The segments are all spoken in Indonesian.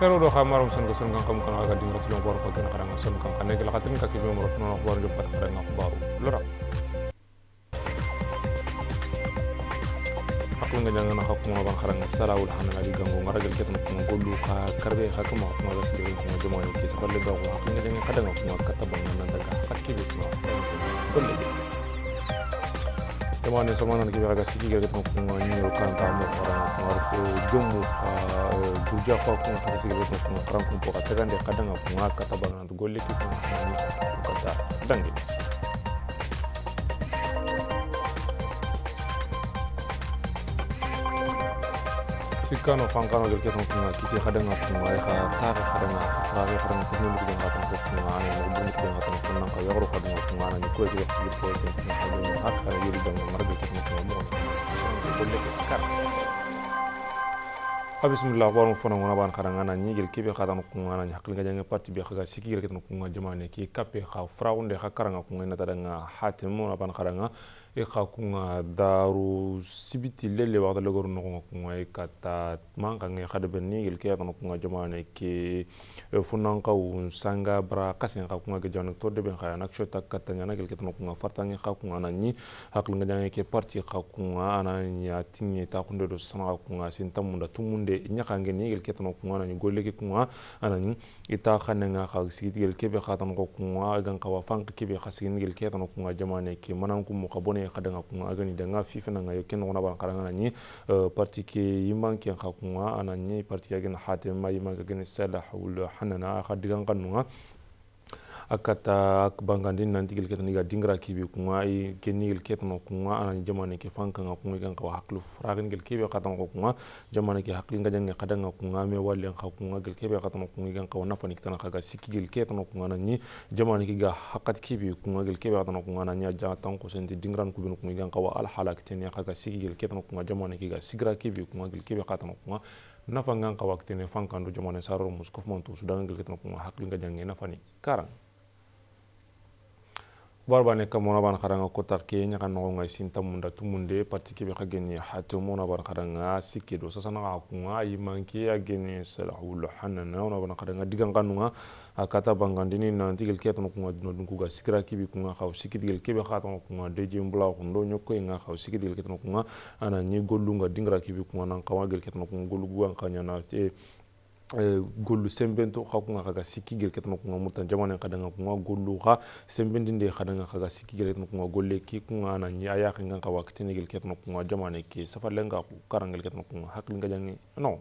kero do xamar sun ko sun kan kam kan aga dinga sun bor fakkin kara nga sun kan kanne gila katin kaki kibe mo rokno bor jumpat kara nga baru lora aku nga jangan nak aku mau kara nga sarawul hanan di ganggu ngara gel ketan ko gollu ka karbe ka kamu aku ma das de ko jamo ki sabar aku nga jangan kadang aku mau kata bang tegak kaki bisma bi ko jamani samana kibarakasiki karanko jombo gurja fa kun karanko karanko pokaterande kadanga kunga katabanga golle kikata dangi スイカのファンからの逆の国は聞き肌がつのあれかたが肌がたが肌がつのみでがたのつのあれのぶんでがたのつのなんかやろかでのつのあれに声でがすぎてるつのあれにあったらよりだもまるでつのつのものこれでかか ha bismillah warum fana Wana ban khara ngana ni kibe khada no ngana ni hakli gajange parti bi khaga sikir ket no ngana jamane ki kape kha fraunde kha karanga ngana tada nga hatim mo ban khara ngana e ka daru sibiti lele waxta lagor noxunga kunga e kata mankange xadebe nigel ke yaxana kunga jamane ke funanka wun sanga bara kasen xa kunga ke jamane to deben xa anak shota kata ñanagel ke tana kunga fartange xa kunga ana ñi xaqilinga jange ke parti xa kunga ana ña tinge taxunde do sana xa kunga sin tamunda tummunde ñaxange nigel ke tana kunga ana ñi kunga ana ita khanenga khagsigi gel kebe khatan ko kunga agan kawa fank kebe khasigin gel ke tan kunga jamane ke manan kum khabone danga kunga agani danga fifna nga yeken wona ban karanga ni eh, parti ke yimman ke khakunga anani parti agin hatim ma yimman ke gin salah ul hanana khadigan kanunga akata bangandi nanti gel ketan iga dingra kibi kunga i keni gel ketan kunga anan jamane ke fanka nga kunga kan kawa haklu fragen gel kibi akata ko kunga jamane ke hakli nga janga kadanga kunga me walli nga kunga gel akata katan kunga kan kawa nafani ketan kaga siki gel ketan kunga nan ni jamane ke ga hakat kibi kunga gel akata katan kunga nan ya ko senti dingran kubin kunga kan kawa al halak teni ya kaga siki gel ketan kunga jamane ke ga sigra kibi kunga gel akata katan kunga nafa ne kawaktene fankando jamane saror muskof mantu sudangan gel ketan kunga hakli nga jange nafani karang barbane ka mona ban kharanga ko tarke nya kan no ngai tumunde parti ke be geni hatu mona ban kharanga sikke do sasana ka ku ngai manki geni salahul hanana mona ban kharanga digan kanunga akata bangandini na ntigel ke tan ku ngai dun ga sikra ki bi ku ngai khaw sikki tan ku ngai de jim bla ku ndo nyoko ke tan ku ana nyi golunga dingra ki bi nan kawa gel ke tan ku gollu an kanya Eh, gollu sembento xakunga kunga xaga sikki gel ketano kunga murtan jamane xadanga kunga gollu xa sembendinde xadanga xaga sikki gel ketana kunga golle ki kunga nañi a yaxengan xa wa kitene gel ketana kunga jamane ke safalenga xu karangel ketana kunga nga jange non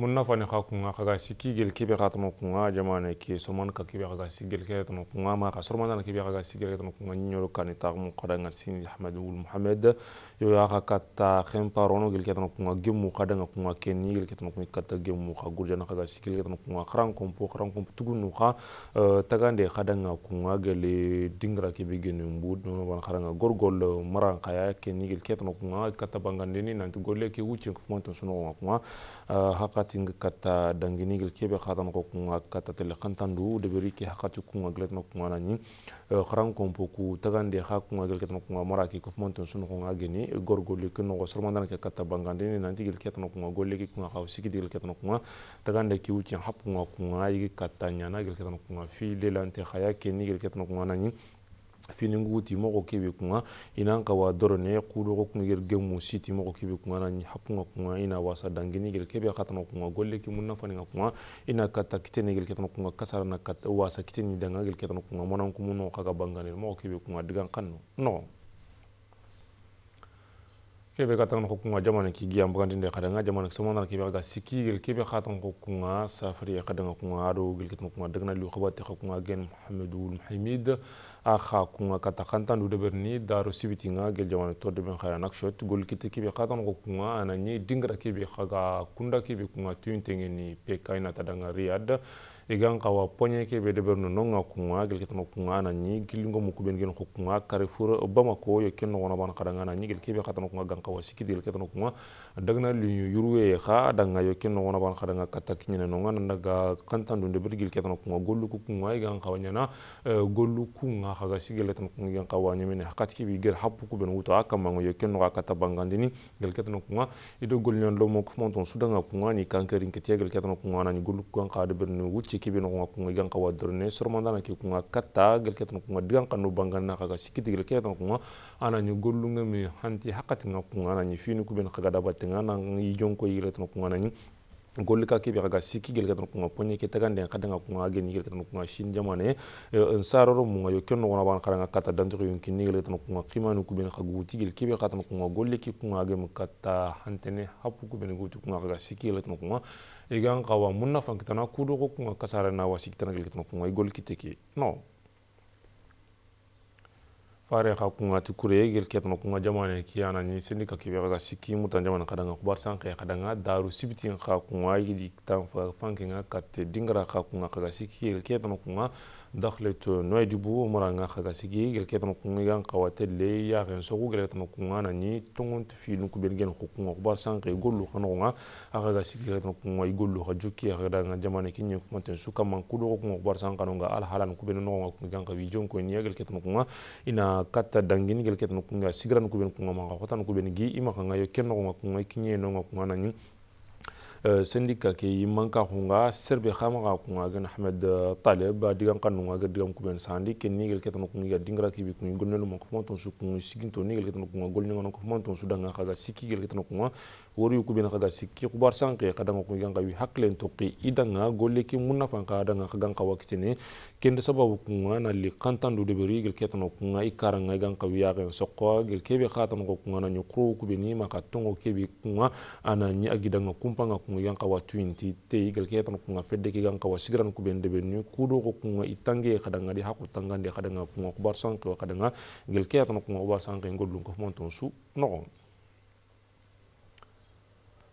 من نفاني خاكونا خاكا سيكي جيل كيبي خاتنا كونا جمانة كي سومان كا كيبي خاكا سيكي جيل كيتنا كونا ما خا سرمان دانا كيبي خاكا سيكي جيل كيتنا كونا نيو لو كاني تاغ مو قدنغ سين الحمد و المحمد يو يا خا كاتا خيم بارونو جيل كيتنا كونا جيم مو قدنغ كونا كيني جيل كيتنا كونا كاتا جيم مو خا غورجانا خاكا سيكي جيل كيتنا كونا خران كومبو خران كومبو تغون نو خا آه، تاغان دي خدنغ كونا جيل دينغرا كيبي جيني مبود نو بان خران غورغول مران خايا كيني جيل كيتنا كونا كاتا بانغانديني نانتو غولي كي ووتشي كفمانتو سونو كونا آه، hatinga kata danginigil kebe khatan ko kunga kata tele khantan du de beri ke hakati kunga glet no kunga nani eh, kharan kompo ku tagande ha kunga gel ketno kunga maraki ko monton sunu kunga geni gorgoli ke no sormandan ke kata bangande ni nanti gel ketno kunga golle ke kunga hausi ke gel ketno kunga tagande ki uchi hap kunga kunga yi kata nyana gel ketno kunga fi lelante khaya ke ni gel ketno kunga nani finingu ti mogo kebe kunga inan kawa dorone kudogo kungel gemu siti ti mogo kebe kunga na hapunga kunga ina wasa dangini gel kebe katana kunga golle ki munna faninga kunga ina kata kitene gel katana kunga kasara na kata wasa kiteni danga gel katana kunga monan kumuno kaga banganel mogo kebe kunga digan kanno no kebe ka tang hukunga jamana e ki giam bukan tinde kadanga jamana e ki somana kebe ka siki gel kebe ka tang hukunga safari ya kadanga kunga aro gel kit hukunga degna li khabat ta hukunga gen muhammadul muhammid a kha kunga kata khanta ndu berni daro sibitinga gel jamana e to de ben khaya nakshot gol kit kebe ka tang hukunga anani dingra kebe khaga kunda kebe kunga tuintengeni pekaina tadanga riyad igan kawa ponye ke bede de berno nonga kunga gel kitano kunga na ni gilingo mu kuben gen kunga kare furo obama ko yo ken no ban kada ngana ni gel kebe katano kunga gan kawa siki del kitano kunga dagna linyu yurwe kha danga yo ken no ban kadanga kata kinyana nonga na daga kantan dun de bergil kitano kunga gollu ku kunga igan kawa nyana e, gollu kunga haga sigel kitano kunga gan kawa nyemene hakat ke bi gel hapu kuben wuto akamango yo ken no akata bangandini gel kitano kunga ido golnyon lo mo kumonton sudanga kunga ni kankerin ketiagel kitano kunga na ni gollu kunga ka de berno wuchi kibe no kunga igan kawa drone sormanda na ki kunga katta gel ketan kunga digan kanu bangana kaga sikiti gel ketan kunga ana nyu gollunga mi hanti hakati nga kunga ana nyi fini kuben kaga dabatenga na ngi jonko yile tan kunga na nyi golli ka keɓe xaga sikki gel ketan kunga poñe ke taganden xadanga kunga geni gel ketan kunga shin jamane n eh, sararo munga yo ken nogona ban xaranga kata dantoxi yun kinni gel ketan kunga ximani kuben xa guuti gel keɓe xatan kunga golle ki kunga gem kata hantene hapu kuben guuti kunga xaga sikki gel ketan kunga igan xawa mun na fankitana kudoxo kunga kasarana wa sikkitana gel ketan kunga i gol kitte ke non fare xa kunga ti kure gel ketno jamane ki ana ni sendi ga sikki mutan jamane kada nga kubar san kay daru sibiti xa kunga yidi tan fa fanke katte dingara xa kunga kaga sikki gel ketno kunga دخلت نويدبو مرانغا خاكاسيكي غلكيتن كونغان قواتلي يا غنسوغو غلكيتن كونغانا ني تونت في نوكو بيرغن حكومة أخبار سانقي غولو خنغا أخاكاسيكي غلكيتن كونغا يغولو خجوكي أخدانغا جماني كيني كومتن سوكا من كودو كونغا أخبار سانقا نونغا الحالا نوكو بيرغن نونغا كونغان قويجون كونيا غلكيتن كونغا إنا كاتا دانغيني غلكيتن كونغا سيغرا نوكو بيرغن كونغا مانغا خوتا نوكو بيرغن جي إما خنغا يو كينغا كونغا كيني نونغا كونغانا ني Eh, sendika ke yimman ka hunga serbe khama ga kunga gan ahmed eh, talib digan kanunga ga digan kuben sandi ken nigel ketan kunga dingra ki bi kunga gonnelo mon kofman ton su kunga sigin nigel ketan kunga golni ngon kofman ton su danga kaga sikki gel ketan kunga wori yu kuben kaga sikki kubar sanke kada ngon kunga ga wi haklen to ki idanga golle ki munna fan ka danga kaga ka ni ken de sababu kunga na li kantan do de beri gel ketan kunga nga gan ka wi ya ga sokko gel kebe ko kunga na ni kubeni maka tongo kebe kunga anani agidanga kumpanga nga kunga kawa Twenty, te igal ketan kunga fedde ke gan kawa sigran ku bende benu kudo ko kunga itange kadanga di hakku tangande kadanga kunga kubar sanko kadanga igal ketan kunga kubar sanko ngol dun ko monton su no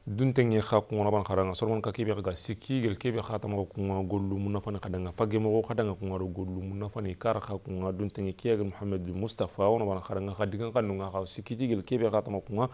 dun teng ye xa kuŋona ban xaranga mon ka kibe ga kha khatam ko kuŋa gollu mu nafani xadanga ko xadanga ko do gollu mu nafani dun teng kuŋa kiyag muhammad mohamed mustafa wona ban xaranga kha digan ko xa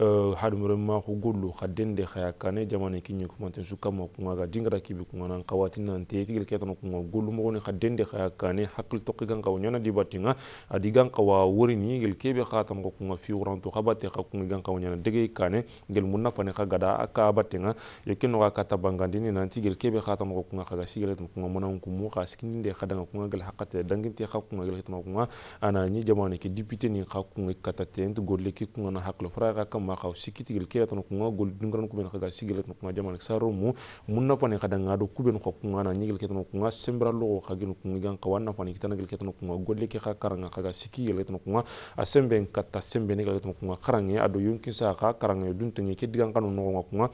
euh hadum re ma ko gollu xa dende xaya kane jamane ki ñekumanten su ko kuŋa ga dingara kebe kuŋa nan xawati nan te tigel ko kuŋa gollu ni kha dende xaya yakane hakul tokki gan xawa ñana dibattenga adi gan wori ni gel kebe xatamaxo kuŋa fiwurantu xa batte xa kuŋi gan xawa ñana kane gel mu nafani xa kada aka batenga yakino ga kata bangandini nanti gel kebe khata mo kunga khaga sigel mo kunga monan kumu ka skin de kunga gel hakata ya dangin te hakku kunga gel mo kunga ana ni jamana ki député ni hakku ngi kata tent golle ki kunga na haklo fra ga kam ma khaw sikiti gel kebe tan kunga gol dungran ko ben khaga sigel mo kunga jamana saro mu munna fane kada ngado kuben kunga na ni gel tan kunga sembra lo ka gel kunga gan fane kitana gel tan kunga golle ki karanga kaga sikki gel kunga asembe kata sembe ni gel tan kunga karange ado yunkin sa ka karange duntunge ke digan kanu alguma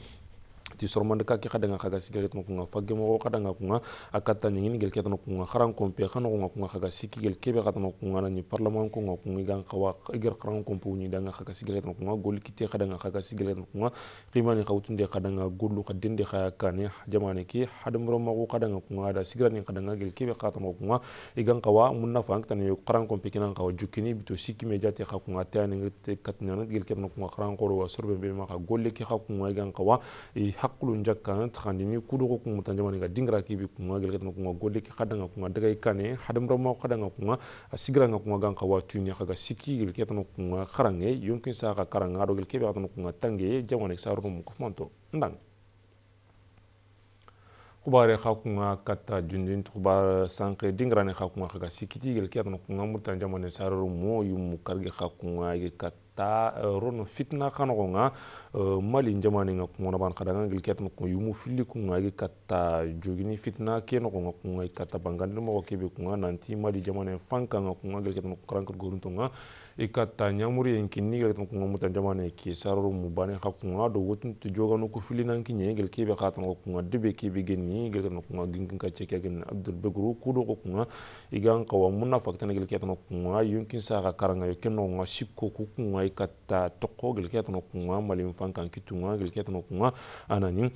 ti sormande ka ki kada nga kaga sigel mo kunga fagge mo kada nga kunga akata nyingi gel ketno kunga haran kompe khano kunga kunga kaga siki kebe kada no kunga na ni parlement kunga kunga gan kawa igir kharan kompe ni danga kaga sigel mo kunga gol kite kada nga kaga sigel mo kunga qimani khawtunde kada nga gollu khadinde khaya kane jamane ki hadam ro mago kada nga kunga da sigrani kada nga gel kebe kada no kunga igan kawa munna fang tan yo kharan kompe kinan kawa jukini bito sikki meja jate kha kunga tani katna gel ketno kunga kharan qoro wa sorbe be ma ka golle ki kha kunga igan kawa hakulu jakka taxandi ni ga dingra ki bi kuma kunga golik kuma golle ki xadanga kunga daga i kane hadamramaxo xadanga kunga a nga kunga gan xa watuni xaga sikki gel ketana kunga xarange yonkin ka karanga aɗo gel kebe xatana kunga tange sa saruno mu kofmanto ndang kubare xa kunga katta jundin tuxuba sanke dingarane xa kunga xaga sikiti gel kuma kunga murtan sa saroro mo yum kargi xa kunga ge katta ta euh, ron fitna kanoko euh, nga mali jamani nga kungo naban kadanga ngil ketno ko yumu filli kunga gi katta jogini fitna keno ko nga kunga katta bangande mo kebe kunga nanti mali jamani fanka nga kunga ngil ketno ko karankor gorunto nga i ka ta ɲamuri yen kinni gel tan kunga mutan jamane ki saroro mu bane ka kunga do wotun to joga no ko filinan ki nye gel kibe ka tan kunga dibe kibe genni gel tan kunga gingin ka ceke gen abdul begru ku do ko kunga i gan ka wa munna faktan gel ke tan kunga yunkin sa ka karanga yo kenno nga sikko ku kunga i ka ta tokko gel ke tan kunga malin fankan kitunga gel ke tan kunga ananin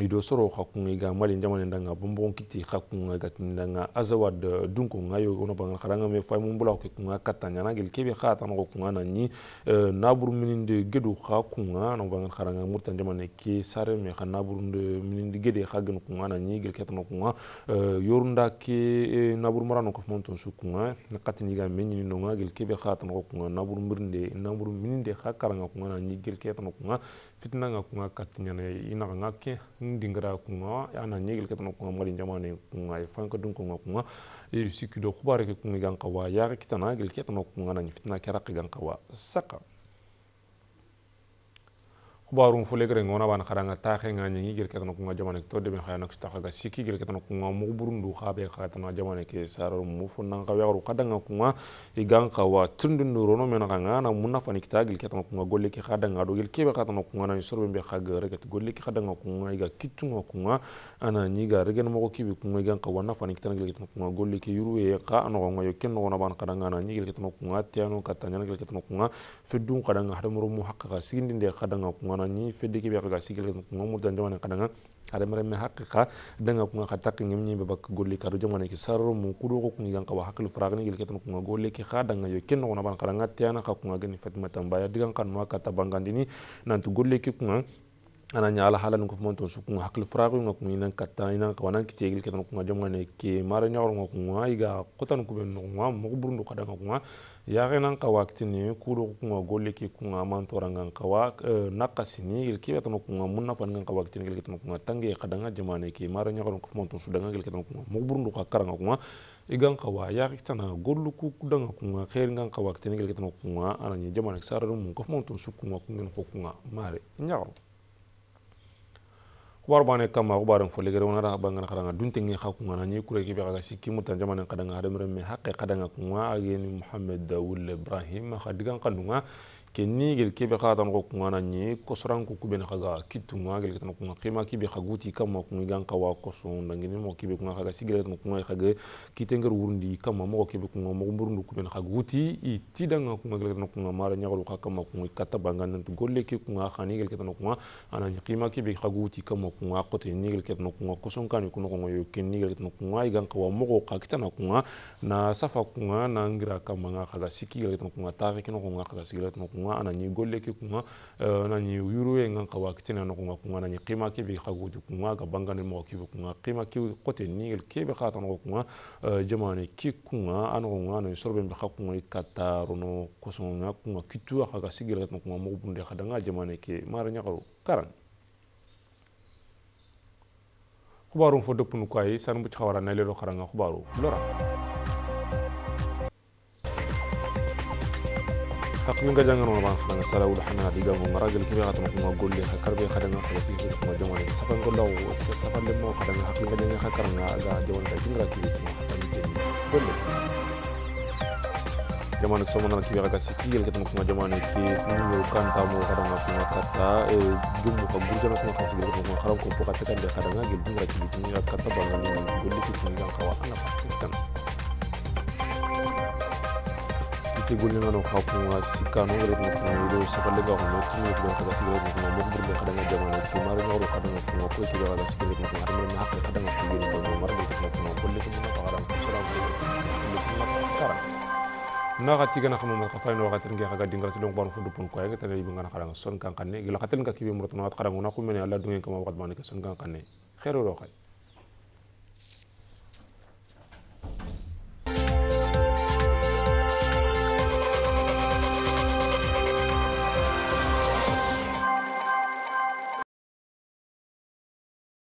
ido soro hakunga ga mali ndamane ndanga bombon kiti hakunga ga tindanga azawad eh, dunko ngayo ono bangal kharanga me fay mum bulaw ke kunga katanya na gel kebe khata no kunga eh, na ni eh, nabur mininde gedu hakunga no bangal murtan murta ndamane ke sare me khana bur mininde gede hagen kunga na ni gel ketano kunga yorunda ke nabur marano ko monton su kunga na katini ga menni no ngagel kebe khata no kunga nabur mirinde nabur mininde hakaranga kunga na ni gel ketano kunga fitna ya nga kunga na ina nga ngake ndingira kunga ana nyegil ketana kunga mali jamani kunga fanka dun kunga kunga do sikido kubare kunga kawa ya kitana gil ketana kunga na fitna kera kawa saka kubarum fule gere ngona ban khadanga ta khe nga nyi gir ketano kunga jamane to de ben khayana kusta khaga siki gir ketano kunga mu burundu khabe khatana jamane ke sarar mu funnan ka yaru khadanga kunga igan khawa tundun nurono men nga na munna fani kita gir ketano kunga golle ke khadanga do gir kebe khatano kunga na sorbe be khaga re ket golle ke khadanga kunga iga kitunga kunga ana nyi ga regen mo kibi kunga igan khawa na fani kita gir ketano kunga golle ke yuruwe ka ano ngo yo ken ngona ban khadanga na nyi gir ketano kunga tiano katanya gir ketano kunga fedun khadanga hadamuru mu hakka sigindinde khadanga kunga mana ni fedde ki biya ga sigil ngom mo dan kadanga ada mere me hakka danga ko kata tak ngem ni babak golli kadu jamana ki sarro mu kudo ko kungi ganka wa hakil fragni gil ketan ko nga golli ki khada nga yokin no na ban nga tiana ka ko nga gani fatima tambaya digan kan wa kata ni nantu golli ki kunga ana ñala hala ko fmonton su kun hakli frago nga kun nan katta inan ka wanan ki tegel ketan ko nga jamane ki mara ñawro nga kun wa iga ko ben no mo nga yaxenan qawa kitini kudo kunga golle ke kunga mantorangan qawa eh, nakasini gel ke gatano kunga munna fangan qawa kitini gel gatano kunga tange qadanga jamane ke mara nyagaron kumanton sudanga gel gatano kunga mugburndu qa karanga kunga igan qawa yaxi gollu ku kudanga kunga khairingan qawa kitini gel gatano kunga anani jamane sararun mun kumanton su kunga kunga fo kunga mare nyagaro kubar bane kama kubarin foligere wonara bangana kadanga duntingi hakungana ni kure kibe kaga sikki mutan jamanan kadanga hadamre me haqqe kadanga kunwa ageni muhammad dawul ibrahim khadigan kanunga kenni gel kebe khatam ko kunga na ko kosoran ko kube na kaga kitunga gel tan kunga ki be khaguti kama kunga gan kawa kosong ngini mo be kunga kaga sigel khage kunga ngir kitenger kam kama mo be kunga mo burundu kube na khaguti itidanga kunga gil tan kunga mara nyagalu ka kama kunga kata bangan nan golle ke kunga khani gel tan kunga ana ni ki be khaguti kama kunga qote ni gel tan kunga koson kan kunga kunga yo kenni gel tan kunga gan kawa mo ka kitana na safa kunga na ngira kama nga kaga sigil tan kunga tare kino kunga kaga sigel tan kunga kunga anani golle ki kunga eh, anani yurue nga ka wakitina no kunga kunga anani qima ki bi khaguti kunga ga bangani mo ki kunga qima ki qote ni ki bi khata no kunga eh, jamani ki kunga an kunga anani sorbe bi khakunga kataru no kosonga kunga kitu khaga sigil gatno kunga mo bunde khadanga jamani ki maranya garu karan hubaru fo doppunu kayi sanbu chawara nalero kharanga hubaru lora min ga jangan wala fa nga sala wala xana diga mo maragil mi nga tamako mo golli ha karbe xada nga xala si ko mo jamono safan ko law safan le mo xada nga hakli nga jangan hakar nga ga jamono ta jingra ki mo xata ni jenni golli jamono so mo na ki ga si ki gel ko mo jamono ki ni yo kan mo xada nga ko kata e dum ko gurja na ko xasi gel ko mo xaram ko ko kata kan de xada nga gel jingra ki ni ka ta ba nga ni golli ki ni nga xawa ana fa ትጉልኛው ነው ካፑን ሲካ ነው ግሬት ነው ነው ቪዲዮ ሲፈልጋ ሆኖ ትኑ ነው ከዛ ሲግሬት ነው ነው ብር ነው ከደኛ ጀማና ነው ማረጋ ነው ከደኛ ነው ኮይ ትጋ ከዛ ሲግሬት ነው ማረጋ ነው ሀቅ ከደኛ ትግሬት ነው ማረጋ ነው ኮልክ ነው ተቃራ ነው ሰራ ነው ተቃራ na ka tiga na kama man kafai na wakatin ga ga fudu pun son gila katin ka kibi murut na wat karang na kama wakat ban ka son kan kanne khairu rokai